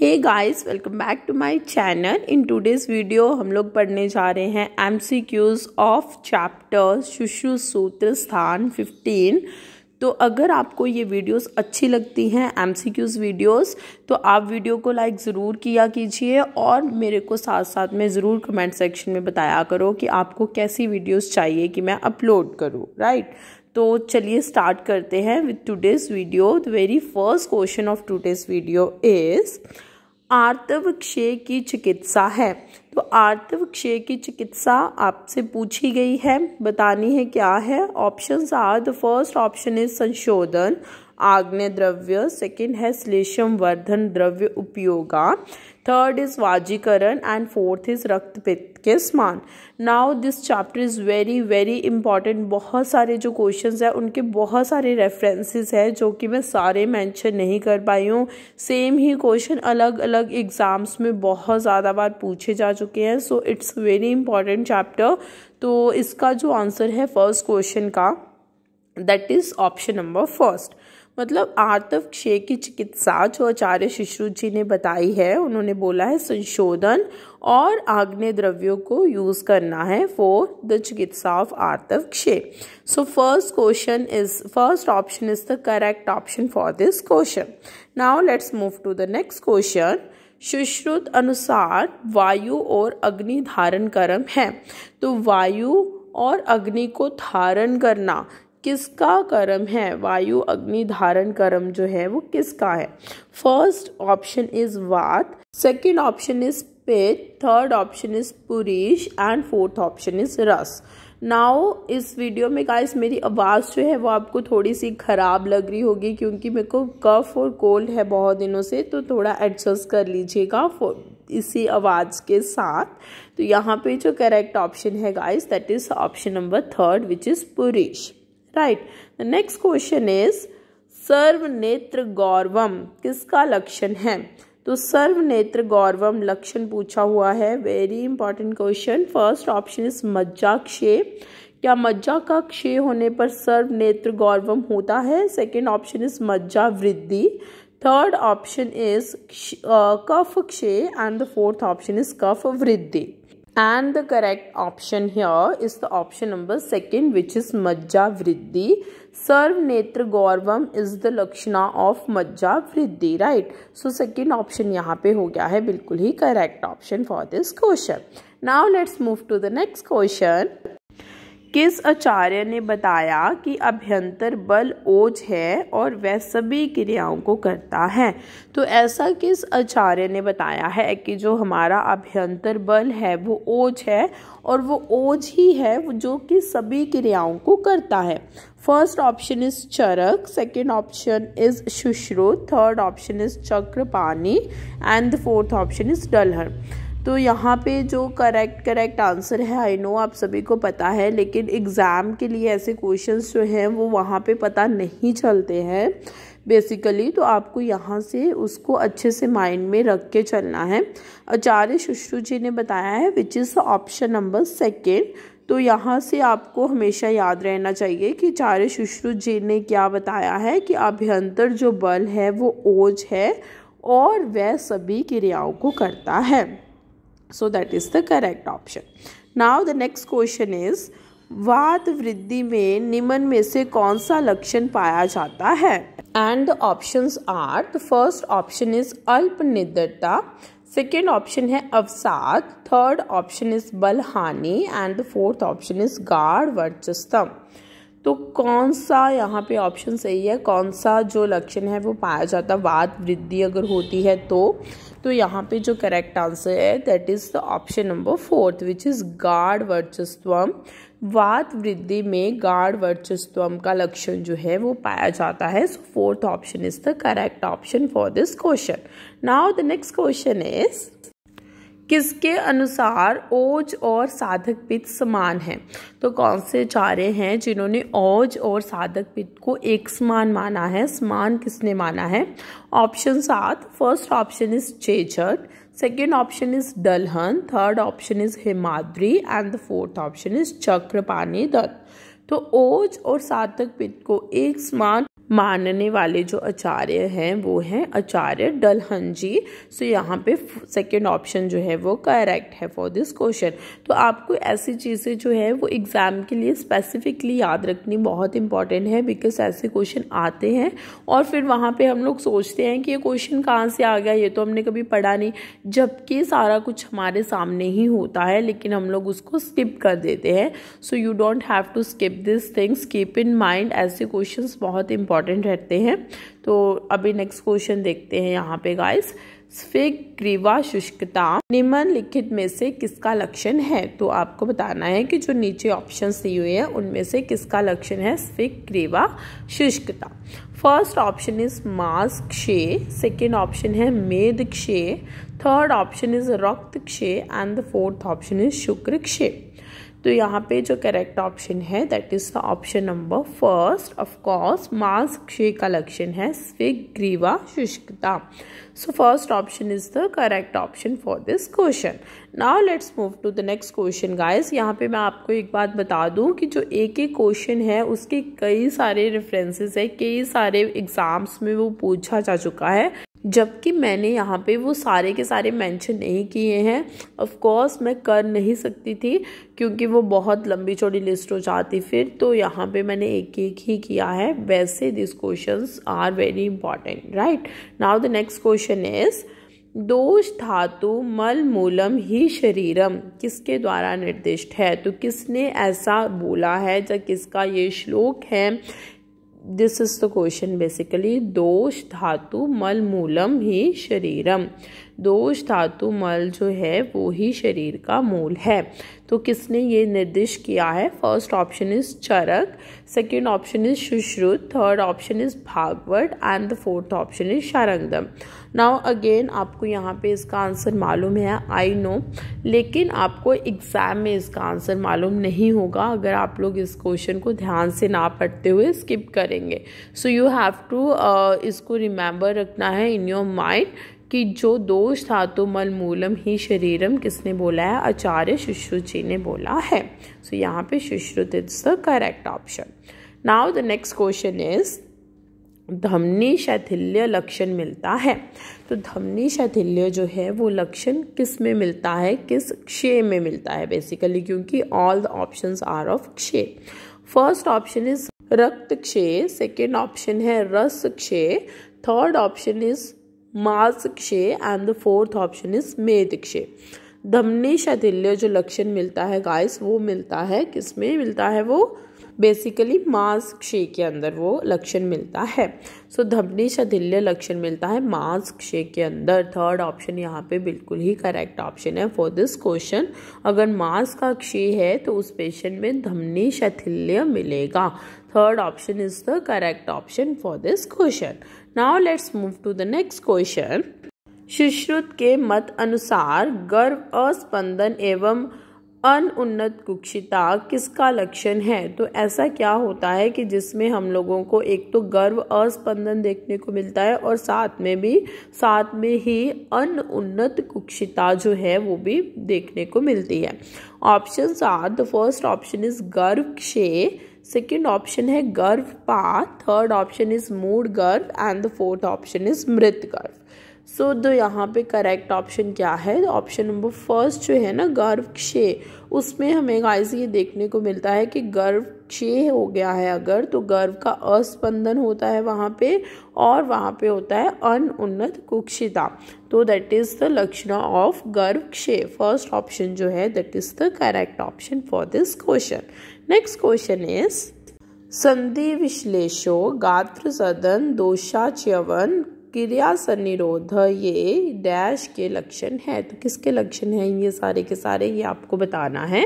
Hey guys welcome back to my channel in today's video हम लोग पढ़ने जा रहे हैं एमसीक्यूज ऑफ चैप्टर शिशु सूत्र स्थान 15 तो अगर आपको ये वीडियोस अच्छी लगती हैं एमसीक्यूज वीडियोस तो आप वीडियो को लाइक ज़रूर किया कीजिए और मेरे को साथ साथ में ज़रूर कमेंट सेक्शन में बताया करो कि आपको कैसी वीडियोज़ चाहिए कि मैं अपलोड करूँ राइट तो चलिए स्टार्ट करते हैं with today's video the very first question of today's video is आर्तव क्षय की चिकित्सा है तो आर्तव क्षय की चिकित्सा आपसे पूछी गई है बतानी है क्या है options are the first option is संशोधन आग्नेय द्रव्य सेकंड है श्लेषम वर्धन द्रव्य उपयोगा third is vajikaran and fourth is raktapit के समान now this chapter is very very important बहुत सारे जो क्वेश्चंस हैं उनके बहुत सारे रेफरेंसेस हैं जो कि मैं सारे मेंशन नहीं कर पाई हूँ सेम ही क्वेश्चन अलग अलग एग्ज़ाम्स में बहुत ज़्यादा बार पूछे जा चुके हैं so it's very important chapter तो इसका जो आंसर है फर्स्ट क्वेश्चन का that is option number first मतलब आर्तव क्षय की चिकित्सा जो आचार्य शिश्रु जी ने बताई है उन्होंने बोला है संशोधन और आग्नेय द्रव्यों को यूज़ करना है फॉर द चिकित्सा ऑफ आर्तव क्षय so first question is first option is the correct option for this question now let's move to the next question सुश्रुत अनुसार वायु और अग्नि धारण कर्म है तो वायु और अग्नि को धारण करना किसका कर्म है वायु अग्नि धारण कर्म जो है वो किसका है फर्स्ट ऑप्शन इज वात सेकेंड ऑप्शन इज पेट थर्ड ऑप्शन इज पुरीश एंड फोर्थ ऑप्शन इज रस नाउ इस वीडियो में गाइस मेरी आवाज़ जो है वो आपको थोड़ी सी ख़राब लग रही होगी क्योंकि मेरे को कफ और कोल्ड है बहुत दिनों से तो थोड़ा एडजस्ट कर लीजिएगा इसी आवाज़ के साथ तो यहाँ पे जो करेक्ट ऑप्शन है guys that is option number third which is पुरीश right the next question is सर्वनेत्र गौरवम किसका लक्षण है तो सर्वनेत्र गौरवम लक्षण पूछा हुआ है very important question first option is मज्जा क्षय क्या मज्जा का क्षय होने पर सर्वनेत्र गौरवम होता है सेकेंड ऑप्शन इज मज्जा वृद्धि थर्ड ऑप्शन इज कफ क्षय and the fourth option is कफ वृद्धि and the correct option here is the option number second which is majja vriddhi sarv netra gaurvam is the lakshana of majja vriddhi right so second option yahan pe ho gaya hai bilkul hi correct option for this question now let's move to the next question किस आचार्य ने बताया कि अभ्यंतर बल ओज है और वह सभी क्रियाओं को करता है तो ऐसा किस आचार्य ने बताया है कि जो हमारा अभ्यंतर बल है वो ओज है और वो ओज ही है जो कि सभी क्रियाओं को करता है first option is Charak second option is Sushrut third option is Chakrapani and the fourth option is डलहर तो यहाँ पे जो करेक्ट करेक्ट आंसर है आई नो आप सभी को पता है लेकिन एग्ज़ाम के लिए ऐसे क्वेश्चंस जो हैं वो वहाँ पे पता नहीं चलते हैं बेसिकली तो आपको यहाँ से उसको अच्छे से माइंड में रख के चलना है आचार्य शुश्रु जी ने बताया है which is option number second तो यहाँ से आपको हमेशा याद रहना चाहिए कि चार्य शुश्रु जी ने क्या बताया है कि अभ्यंतर जो बल है वो ओज है और वह सभी क्रियाओं को करता है So that is the correct option. Now the next question is वात वृद्धि में निम्न में से कौन सा लक्षण पाया जाता है and the are the first option is अल्प निद्रता सेकेंड ऑप्शन है अवसाद थर्ड ऑप्शन इज बलहानी and the fourth option is गाढ़ वर्चस्तम तो कौन सा यहाँ पे ऑप्शन सही है कौन सा जो लक्षण है वो पाया जाता वाद वृद्धि अगर होती है तो तो यहाँ पे जो करेक्ट आंसर है that is the option number fourth which is गाढ़ वर्चस्वम वाद वृद्धि में गाढ़ वर्चस्वम का लक्षण जो है वो पाया जाता है so fourth option is the correct option for this question now the next question is किसके अनुसार ओज और साधक पित्त समान हैं तो कौन से चारे हैं जिन्होंने ओज और साधक पित्त को एक समान माना है समान किसने माना है ऑप्शन सात फर्स्ट ऑप्शन इज चेचट second option is Dalhan third option is Himadri and the fourth option is Chakrapani Datta तो ओज और साधक पित्त को एक समान मानने वाले जो आचार्य हैं वो हैं आचार्य डलहन जी सो यहाँ पे सेकेंड ऑप्शन जो है वो करेक्ट है फॉर दिस क्वेश्चन तो आपको ऐसी चीज़ें जो है वो एग्ज़ाम के लिए स्पेसिफिकली याद रखनी बहुत इंपॉर्टेंट है बिकॉज ऐसे क्वेश्चन आते हैं और फिर वहाँ पे हम लोग सोचते हैं कि ये क्वेश्चन कहाँ से आ गया ये तो हमने कभी पढ़ा नहीं जबकि सारा कुछ हमारे सामने ही होता है लेकिन हम लोग उसको स्किप कर देते हैं so you don't have to skip this things keep in mind ऐसे क्वेश्चन बहुत इंपॉर्टेंट इंपॉर्टेंट रहते हैं तो अभी नेक्स्ट क्वेश्चन देखते हैं यहाँ पे गाइस स्फिक ग्रीवा शुष्कता निम्नलिखित में से किसका लक्षण है तो आपको बताना है कि जो नीचे ऑप्शंस दिए हुए हैं उनमें से किसका लक्षण है स्फिक ग्रीवा शुष्कता फर्स्ट ऑप्शन इज मास क्षय सेकेंड ऑप्शन है मेद क्षय थर्ड ऑप्शन इज रक्त क्षय and the fourth option is शुक्र क्षय तो यहाँ पे जो करेक्ट ऑप्शन है that is the option number first of course मास क्षय का लक्षण है स्विग ग्रीवा शुष्कता so first option is the correct option for this question now let's move to the next question guys यहाँ पे मैं आपको एक बात बता दूँ कि जो एक एक क्वेश्चन है उसके कई सारे रेफरेंसेस है कई सारे एग्ज़ाम्स में वो पूछा जा चुका है जबकि मैंने यहाँ पे वो सारे के सारे मेंशन नहीं किए हैं ऑफ कोर्स मैं कर नहीं सकती थी क्योंकि वो बहुत लंबी चौड़ी लिस्ट हो जाती फिर तो यहाँ पे मैंने एक एक ही किया है वैसे this question are very important right now the next question is दोष धातु मल मूलम ही शरीरम किसके द्वारा निर्दिष्ट है तो किसने ऐसा बोला है या किसका ये श्लोक है this is the question basically दोष धातु मल मूलम ही शरीरम दोष धातु मल जो है वो ही शरीर का मूल है तो किसने ये निर्दिष्ट किया है first option is Charak second option is Sushrut third option is Bhagavat and the fourth option is शारंगदम नाउ अगेन आपको यहाँ पे इसका आंसर मालूम है आई नो लेकिन आपको एग्ज़ाम में इसका आंसर मालूम नहीं होगा अगर आप लोग इस क्वेश्चन को ध्यान से ना पढ़ते हुए स्किप करेंगे सो यू हैव टू इसको रिमेंबर रखना है इन योर माइंड कि जो दोष था तो मलमूलम ही शरीरम किसने बोला है आचार्य सुश्रुत जी ने बोला है सो so, यहाँ पे Sushrut is the correct option now the next question is धमनी शैथिल्य लक्षण मिलता है तो धमनी शैथिल्य जो है वो लक्षण किस में मिलता है किस क्षय में मिलता है बेसिकली क्योंकि all the options are of क्षय फर्स्ट ऑप्शन इज रक्त क्षय सेकेंड ऑप्शन है रस क्षय थर्ड ऑप्शन इज क्षय and the fourth option is क्षय धमनी शैथिल्य जो लक्षण मिलता है गाइस वो मिलता है किसमें मिलता है वो बेसिकली मांस क्षय के अंदर वो लक्षण मिलता है सो so, धमनी शैथिल्य लक्षण मिलता है मांस क्षय के अंदर थर्ड ऑप्शन यहाँ पे बिल्कुल ही करेक्ट ऑप्शन है फॉर दिस क्वेश्चन अगर मांस का क्षय है तो उस पेशेंट में धमनी शैथिल्य मिलेगा Third option is the correct option for this question. Now let's move to the next question. Sushruta के मत अनुसार गर्व अस्पंदन एवं अनुन्नत कुक्षिता किसका लक्षण है तो ऐसा क्या होता है कि जिसमें हम लोगों को एक तो गर्व अस्पंदन देखने को मिलता है और साथ में भी साथ में ही अनुन्नत कुक्षिता जो है वो भी देखने को मिलती है option are the first option is गर्व क्षे सेकेंड ऑप्शन है गर्भ थर्ड ऑप्शन इज मूड गर्भ and the fourth option is मृत गर्भ सो तो दो यहाँ पे करेक्ट ऑप्शन क्या है ऑप्शन नंबर फर्स्ट जो है ना गर्भ क्षय उसमें हमें गाइस ये देखने को मिलता है कि गर्भ क्षय हो गया है अगर तो गर्भ का अस्पंदन होता है वहाँ पे और वहाँ पे होता है अन उन्नत कुक्षिता तो दैट इज़ द लक्षण ऑफ गर्भ क्षय फर्स्ट ऑप्शन जो है that is the correct option for this question next question is संधि विश्लेषो गात्र सदन दोषाच्यवन क्रिया सनिरोध ये डैश के लक्षण है तो किसके लक्षण हैं ये सारे के सारे ये आपको बताना है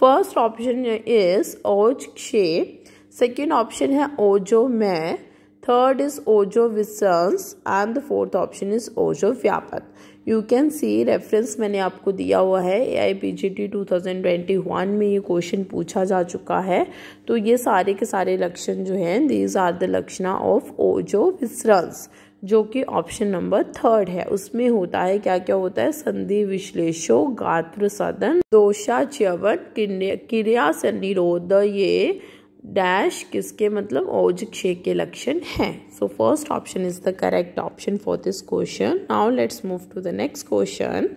फर्स्ट ऑप्शन इज ओज क्षे सेकेंड ऑप्शन है ओजो मै third is ojo विसल्स and the fourth option is ओजो व्यापत यू कैन सी रेफरेंस मैंने आपको दिया हुआ है A I P G T two thousand twenty one में ये क्वेश्चन पूछा जा चुका है तो ये सारे के सारे लक्षण जो हैं दीज आर द लक्षणा ऑफ ओजो विसरल्स जो कि ऑप्शन नंबर थर्ड है उसमें होता है क्या क्या होता है संधि विश्लेषो गात्र सदन दोषा च्यवन क्रिया संधि निरोध ये डैश किसके मतलब औजिक क्षय के लक्षण हैं so first option is the correct option for this question now let's move to the next question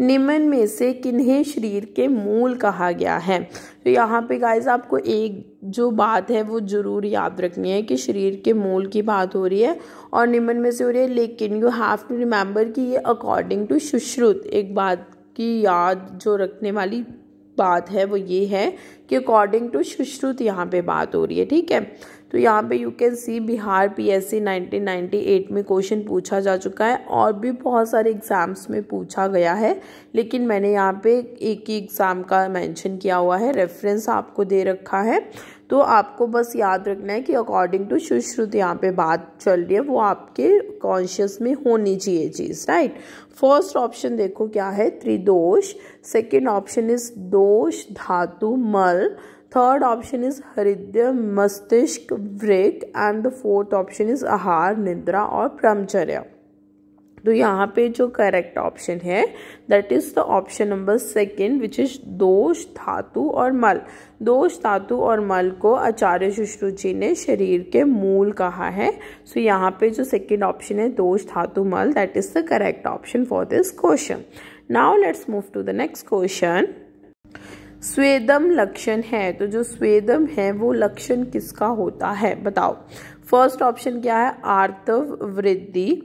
निम्न में से किन्हें शरीर के मूल कहा गया है तो यहाँ पे गाइज आपको एक जो बात है वो ज़रूर याद रखनी है कि शरीर के मूल की बात हो रही है और निम्न में से हो रही है लेकिन यू हैव टू रिमेंबर कि ये अकॉर्डिंग टू सुश्रुत एक बात की याद जो रखने वाली बात है वो ये है कि अकॉर्डिंग टू सुश्रुत यहाँ पे बात हो रही है ठीक है तो यहाँ पे you can see Bihar PSC 1998 में क्वेश्चन पूछा जा चुका है और भी बहुत सारे एग्ज़ाम्स में पूछा गया है लेकिन मैंने यहाँ पे एक ही एग्ज़ाम का मेंशन किया हुआ है रेफरेंस आपको दे रखा है तो आपको बस याद रखना है कि अकॉर्डिंग टू सुश्रुत यहाँ पे बात चल रही है वो आपके कॉन्शियस में होनी चाहिए चीज़ राइट फर्स्ट ऑप्शन देखो क्या है त्रिदोष सेकेंड ऑप्शन इज दोष धातु मल थर्ड ऑप्शन इज हृदय मस्तिष्क ब्रेक and the fourth option is आहार निद्रा और ब्रह्मचर्या तो यहाँ पे जो करेक्ट ऑप्शन है that is the option number second which is दोष धातु और मल दोष धातु और मल को आचार्य शुश्रु जी ने शरीर के मूल कहा है सो so, यहाँ पे जो सेकेंड ऑप्शन है दोष धातु मल that is the correct option for this question now let's move to the next question स्वेदम लक्षण है तो जो स्वेदम है वो लक्षण किसका होता है बताओ फर्स्ट ऑप्शन क्या है आर्तव वृद्धि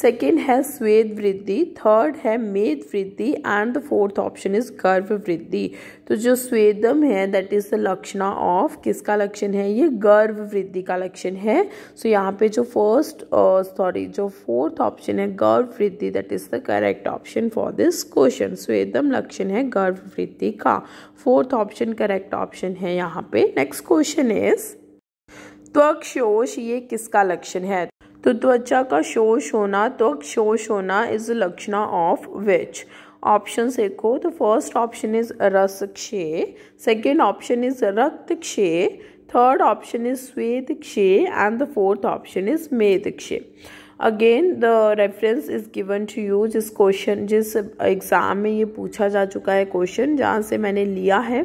सेकेंड है स्वेद वृद्धि थर्ड है मेद वृद्धि and the fourth option is गर्भ वृद्धि तो जो स्वेदम है दैट इज द लक्षण ऑफ किसका लक्षण है ये गर्भ वृद्धि का लक्षण है सो so, यहाँ पे जो फर्स्ट सॉरी uh, जो फोर्थ ऑप्शन है गर्भ वृद्धि that is the correct option for this question स्वेदम लक्षण है गर्भ वृद्धि का फोर्थ ऑप्शन करेक्ट ऑप्शन है यहाँ पे नेक्स्ट क्वेश्चन इज़ त्वक शोष ये किसका लक्षण है तो त्वचा का शोष होना त्वक शोष होना इज लक्षण ऑफ विच ऑप्शन देखो तो फर्स्ट ऑप्शन इज रस क्षय सेकेंड ऑप्शन इज रक्त क्षय थर्ड ऑप्शन इज श्वेत क्षय and the fourth option is मेद क्षय again the reference is given to you जिस क्वेश्चन जिस एग्ज़ाम में ये पूछा जा चुका है क्वेश्चन जहाँ से मैंने लिया है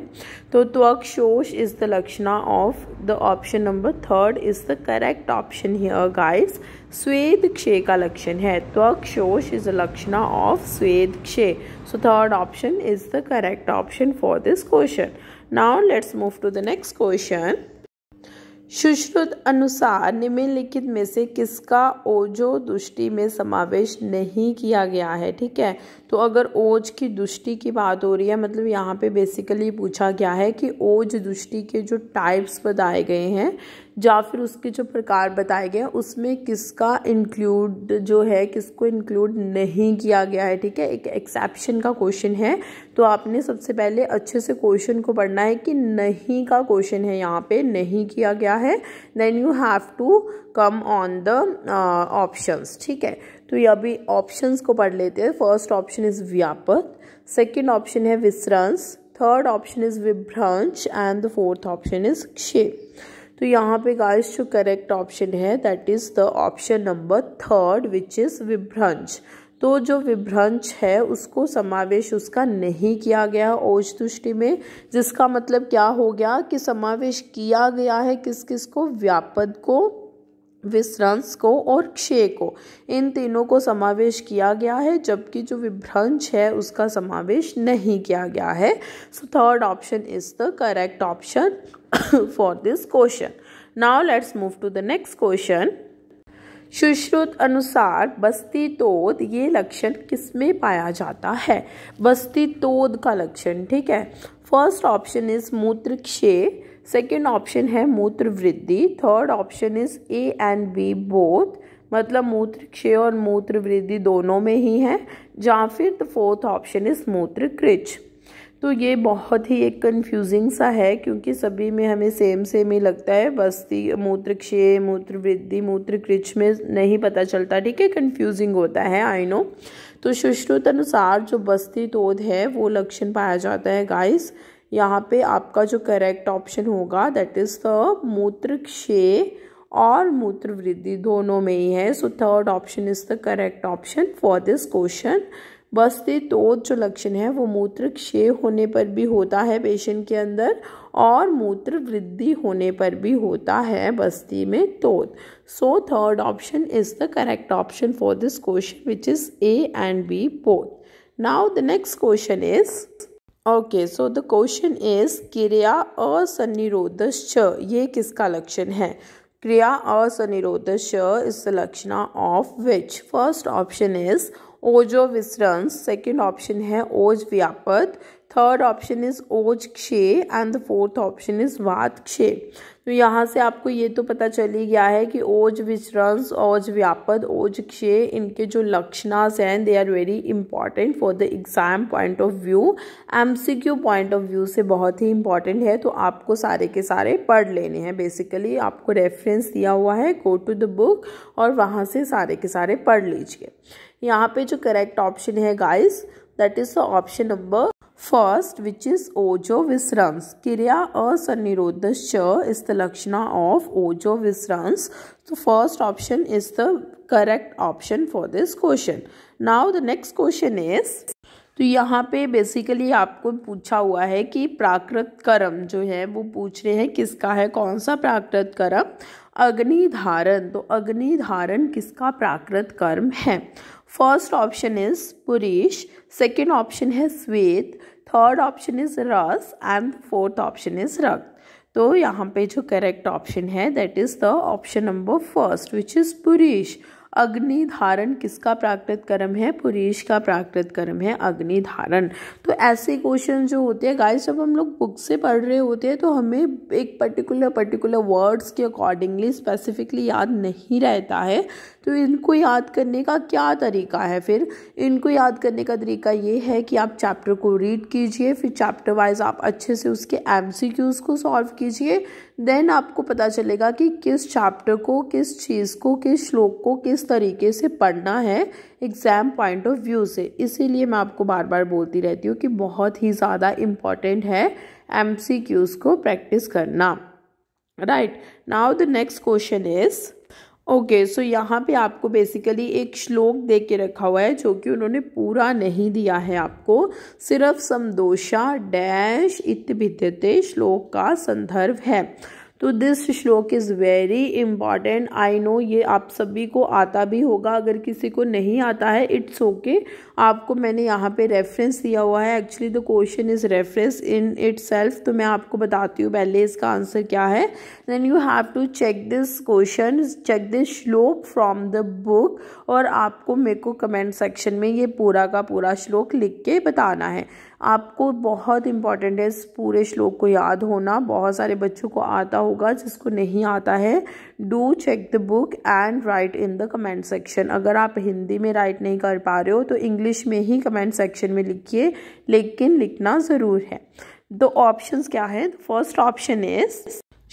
तो त्वक शोष इज़ द लक्षणा of the option number third is the correct option here guys स्वेद क्षय का लक्षण है त्वक शोष इज़ द लक्षणा ऑफ स्वेद क्षय so third option is the correct option for this question now let's move to the next question सुश्रुत अनुसार निम्नलिखित में से किसका ओजो दुष्टि में समावेश नहीं किया गया है ठीक है तो अगर ओज की दुष्टि की बात हो रही है मतलब यहाँ पे बेसिकली पूछा गया है कि ओज दुष्टि के जो टाइप्स बताए गए हैं या फिर उसके जो प्रकार बताए गए उसमें किसका इंक्लूड जो है किसको इंक्लूड नहीं किया गया है ठीक है एक एक्सेप्शन का क्वेश्चन है तो आपने सबसे पहले अच्छे से क्वेश्चन को पढ़ना है कि नहीं का क्वेश्चन है यहाँ पे नहीं किया गया है then you have to come on the options ठीक है तो ये अभी ऑप्शंस को पढ़ लेते हैं फर्स्ट ऑप्शन इज़ व्यापक सेकेंड ऑप्शन है विश्रांस थर्ड ऑप्शन इज़ विभ्रंश and the fourth option is क्षेप तो यहाँ पे गाइस जो करेक्ट ऑप्शन है that is the option number third which is विभ्रंश तो जो विभ्रंश है उसको समावेश उसका नहीं किया गया ओज तुष्टि में जिसका मतलब क्या हो गया कि समावेश किया गया है किस किस को व्यापद को विश्रंश को और क्षय को इन तीनों को समावेश किया गया है जबकि जो विभ्रंश है उसका समावेश नहीं किया गया है so third option is the correct option for this question now let's move to the next question सुश्रुत अनुसार बस्ती तोद ये लक्षण किसमें पाया जाता है बस्ती तोद का लक्षण ठीक है फर्स्ट ऑप्शन इज मूत्र क्षेत्र सेकेंड ऑप्शन है मूत्र वृद्धि third option is A and B both मतलब मूत्र क्षय और मूत्र वृद्धि दोनों में ही है या फिर द फोर्थ ऑप्शन इज मूत्र क्रिच तो ये बहुत ही एक कंफ्यूजिंग सा है क्योंकि सभी में हमें सेम सेम ही लगता है बस्ती मूत्र क्षय मूत्र वृद्धि मूत्र कृच में नहीं पता चलता ठीक है कंफ्यूजिंग होता है आई नो तो सुश्रुत अनुसार जो बस्ती तोद है वो लक्षण पाया जाता है गाइस यहाँ पे आपका जो करेक्ट ऑप्शन होगा दैट इज़ द मूत्र क्षय और मूत्र वृद्धि दोनों में ही है so third option is the correct option for this question बस्ते तो जो लक्षण है वो मूत्र क्षय होने पर भी होता है पेशेंट के अंदर और मूत्र वृद्धि होने पर भी होता है बस्ती में तो so third option is the correct option for this question which is A and B both now the next question is okay so the question is क्रिया असनिरोधश्च ये किसका लक्षण है क्रिया असनिरोधश्च इज द लक्षण of which first option is ओजो विसरण सेकेंड ऑप्शन है ओज व्यापत थर्ड ऑप्शन इज ओज क्षे and the fourth option is वात क्षे तो यहाँ से आपको ये तो पता चल ही गया है कि ओज विचरंस ओज व्यापद ओज क्षय इनके जो लक्षणास हैं they are very important for the exam point of view M C Q point of view से बहुत ही इंपॉर्टेंट है तो आपको सारे के सारे पढ़ लेने हैं बेसिकली आपको रेफरेंस दिया हुआ है गो टू द बुक और वहाँ से सारे के सारे पढ़ लीजिए यहाँ पे जो करेक्ट ऑप्शन है guys that is the option number first which is ओजो विश्रंस क्रिया असनिरोध लक्षण ऑफ ओजो विश्रंस तो first option is the correct option for this question now the next question is तो यहाँ पे बेसिकली आपको पूछा हुआ है कि प्राकृत कर्म जो है वो पूछ रहे हैं किसका है कौन सा प्राकृत कर्म अग्नि धारण तो अग्नि धारण किसका प्राकृत कर्म है फर्स्ट ऑप्शन इज पुरीश सेकेंड ऑप्शन है श्वेत थर्ड ऑप्शन इज रस एंड फोर्थ ऑप्शन इज रक्त तो यहाँ पे जो करेक्ट ऑप्शन है that is the option number first which is पुरीश अग्नि धारण किसका प्राकृत कर्म है पुरीश का प्राकृत कर्म है अग्नि धारण तो ऐसे क्वेश्चन जो होते हैं गाइस जब हम लोग बुक से पढ़ रहे होते हैं तो हमें एक पर्टिकुलर पर्टिकुलर वर्ड्स के अकॉर्डिंगली स्पेसिफिकली याद नहीं रहता है तो इनको याद करने का क्या तरीका है फिर इनको याद करने का तरीका ये है कि आप चैप्टर को रीड कीजिए फिर चैप्टर वाइज आप अच्छे से उसके एम को सॉल्व कीजिए देन आपको पता चलेगा कि किस चैप्टर को किस चीज़ को किस श्लोक को किस तरीके से पढ़ना है एग्ज़ाम पॉइंट ऑफ व्यू से इसीलिए मैं आपको बार बार बोलती रहती हूँ कि बहुत ही ज़्यादा इम्पॉर्टेंट है एम को प्रैक्टिस करना right now the next question is okay so यहाँ पे आपको बेसिकली एक श्लोक दे के रखा हुआ है जो कि उन्होंने पूरा नहीं दिया है आपको सिर्फ समदोषा डैश इतिभिद्यते श्लोक का संदर्भ है तो this shloka is very important I know ये आप सभी को आता भी होगा अगर किसी को नहीं आता है इट्स ओके okay. आपको मैंने यहाँ पे रेफरेंस दिया हुआ है actually the question is reference in it तो मैं आपको बताती हूँ पहले इसका आंसर क्या है then you have to check this question check this shloka from the book और आपको मेरे को कमेंट सेक्शन में ये पूरा का पूरा श्लोक लिख के बताना है आपको बहुत इम्पॉर्टेंट है इस पूरे श्लोक को याद होना बहुत सारे बच्चों को आता होगा जिसको नहीं आता है do check the book and write in the comment section अगर आप हिंदी में राइट नहीं कर पा रहे हो तो इंग्लिश में ही कमेंट सेक्शन में लिखिए लेकिन लिखना ज़रूर है दो ऑप्शंस क्या है फर्स्ट ऑप्शन इज़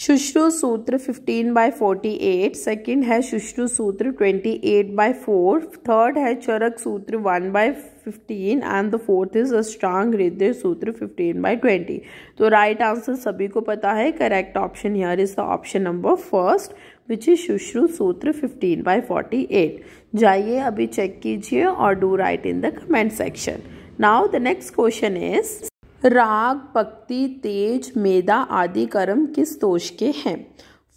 शुश्रु सूत्र 15 बाय 48 सेकेंड है शुश्रु सूत्र 28 बाय फोर थर्ड है चरक सूत्र 1 by fifteen and the fourth is Ashtanga Hridaya सूत्र 15 बाय ट्वेंटी तो राइट आंसर सभी को पता है correct option here is the option number first which is Sushruta सूत्र 15 बाय 48 जाइए अभी चेक कीजिए और do write in the comment section now the next question is राग भक्ति तेज मेदा आदि कर्म किस दोष के हैं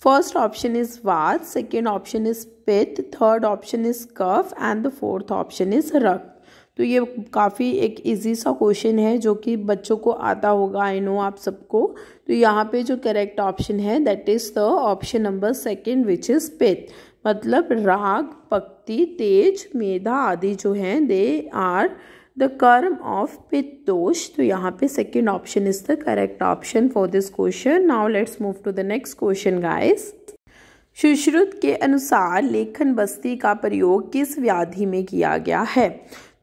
फर्स्ट ऑप्शन इज वात सेकेंड ऑप्शन इज पेत थर्ड ऑप्शन इज कफ and the fourth option is रक्त तो ये काफ़ी एक इजी सा क्वेश्चन है जो कि बच्चों को आता होगा आई नो आप सबको तो यहाँ पे जो करेक्ट ऑप्शन है that is the option number second which is पित मतलब राग भक्ति तेज मेधा आदि जो हैं दे आर द कर्म ऑफ पितोष तो यहाँ पे second option is the correct option for this question now let's move to the next question guys Sushruta के अनुसार लेखन बस्ती का प्रयोग किस व्याधि में किया गया है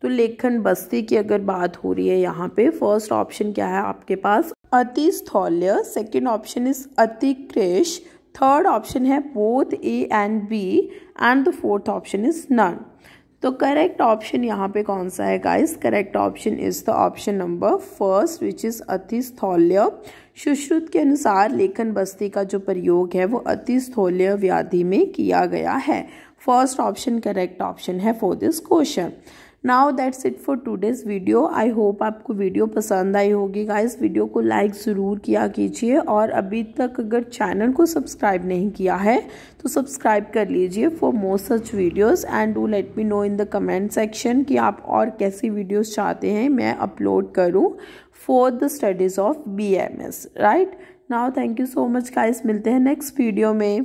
तो लेखन बस्ती की अगर बात हो रही है यहाँ पे फर्स्ट ऑप्शन क्या है आपके पास अति स्थौल्य सेकेंड ऑप्शन इज अतिक्रेश थर्ड ऑप्शन है both A and B and the fourth option is none तो करेक्ट ऑप्शन यहाँ पे कौन सा है guys correct option is the option number first which is अति स्थौल्य सुश्रुत के अनुसार लेखन बस्ती का जो प्रयोग है वो अति स्थौल्य व्याधि में किया गया है फर्स्ट ऑप्शन करेक्ट ऑप्शन है for this question now that's it for today's video I hope आपको वीडियो पसंद आई होगी गाइज वीडियो को लाइक ज़रूर किया कीजिए और अभी तक अगर चैनल को सब्सक्राइब नहीं किया है तो सब्सक्राइब कर लीजिए for more such videos and do let me know in the comment section कि आप और कैसी वीडियोज़ चाहते हैं मैं अपलोड करूँ for the studies of B M S right now thank you so much guys मिलते हैं नेक्स्ट वीडियो में